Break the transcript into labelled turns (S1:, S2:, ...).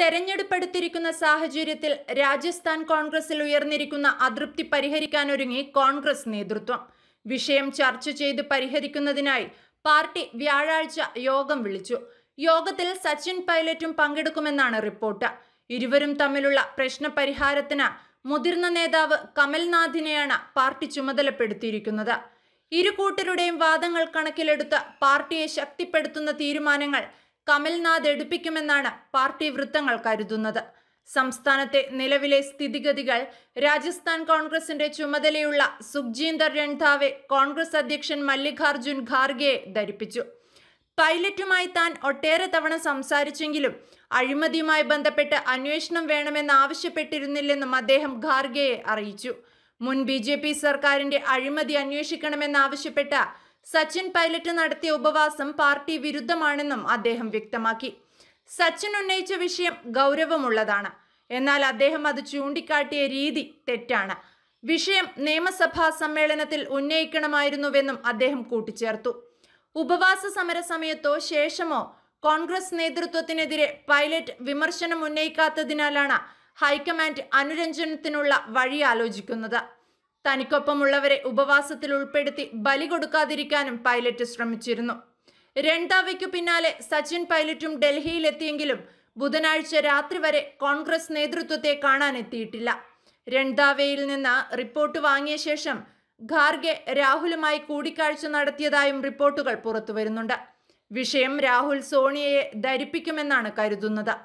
S1: തെരഞ്ഞെടുപ്പെടുത്തിരിക്കുന്ന സാഹചര്യത്തിൽ രാജസ്ഥാൻ കോൺഗ്രസിൽ ഉയർന്നിരിക്കുന്ന അതൃപ്തി പരിഹരിക്കാനൊരുങ്ങി കോൺഗ്രസ് നേതൃത്വം വിഷയം ചർച്ച ചെയ്ത് പരിഹരിക്കുന്നതിനായി പാർട്ടി വ്യാഴാഴ്ച യോഗം വിളിച്ചു യോഗത്തിൽ സച്ചിൻ പൈലറ്റും പങ്കെടുക്കുമെന്നാണ് റിപ്പോർട്ട് ഇരുവരും തമ്മിലുള്ള പ്രശ്നപരിഹാരത്തിന് മുതിർന്ന നേതാവ് കമൽനാഥിനെയാണ് പാർട്ടി ചുമതലപ്പെടുത്തിയിരിക്കുന്നത് ഇരു കൂട്ടരുടെയും വാദങ്ങൾ കണക്കിലെടുത്ത് പാർട്ടിയെ ശക്തിപ്പെടുത്തുന്ന തീരുമാനങ്ങൾ കമൽനാഥ് എടുപ്പിക്കുമെന്നാണ് പാർട്ടി വൃത്തങ്ങൾ കരുതുന്നത് സംസ്ഥാനത്തെ നിലവിലെ സ്ഥിതിഗതികൾ രാജസ്ഥാൻ കോൺഗ്രസിന്റെ ചുമതലയുള്ള സുഖ്ജീന്ദർ രൺധാവെ കോൺഗ്രസ് അധ്യക്ഷൻ മല്ലികാർജുൻ ഖാർഗെയെ ധരിപ്പിച്ചു പൈലറ്റുമായി താൻ ഒട്ടേറെ തവണ സംസാരിച്ചെങ്കിലും അഴിമതിയുമായി ബന്ധപ്പെട്ട് അന്വേഷണം വേണമെന്ന് ആവശ്യപ്പെട്ടിരുന്നില്ലെന്നും അദ്ദേഹം ഖാർഗെയെ അറിയിച്ചു മുൻ ബി സർക്കാരിന്റെ അഴിമതി അന്വേഷിക്കണമെന്നാവശ്യപ്പെട്ട സച്ചിൻ പൈലറ്റ് നടത്തിയ ഉപവാസം പാർട്ടി വിരുദ്ധമാണെന്നും അദ്ദേഹം വ്യക്തമാക്കി സച്ചിൻ ഉന്നയിച്ച വിഷയം ഗൗരവമുള്ളതാണ് എന്നാൽ അദ്ദേഹം അത് ചൂണ്ടിക്കാട്ടിയ രീതി തെറ്റാണ് വിഷയം നിയമസഭാ സമ്മേളനത്തിൽ ഉന്നയിക്കണമായിരുന്നുവെന്നും അദ്ദേഹം കൂട്ടിച്ചേർത്തു ഉപവാസ സമര സമയത്തോ ശേഷമോ കോൺഗ്രസ് നേതൃത്വത്തിനെതിരെ പൈലറ്റ് വിമർശനം ഉന്നയിക്കാത്തതിനാലാണ് ഹൈക്കമാൻഡ് അനുരഞ്ജനത്തിനുള്ള വഴി ആലോചിക്കുന്നത് തനിക്കൊപ്പമുള്ളവരെ ഉപവാസത്തിൽ ഉൾപ്പെടുത്തി ബലി കൊടുക്കാതിരിക്കാനും പൈലറ്റ് ശ്രമിച്ചിരുന്നു രണ്ടാവയ്ക്കു പിന്നാലെ സച്ചിൻ പൈലറ്റും ഡൽഹിയിലെത്തിയെങ്കിലും ബുധനാഴ്ച രാത്രി വരെ കോൺഗ്രസ് നേതൃത്വത്തെ കാണാനെത്തിയിട്ടില്ല രണ്ടാവയിൽ നിന്ന് റിപ്പോർട്ട് വാങ്ങിയ ശേഷം ഖാർഗെ രാഹുലുമായി കൂടിക്കാഴ്ച നടത്തിയതായും റിപ്പോർട്ടുകൾ പുറത്തുവരുന്നുണ്ട് വിഷയം രാഹുൽ സോണിയയെ ധരിപ്പിക്കുമെന്നാണ് കരുതുന്നത്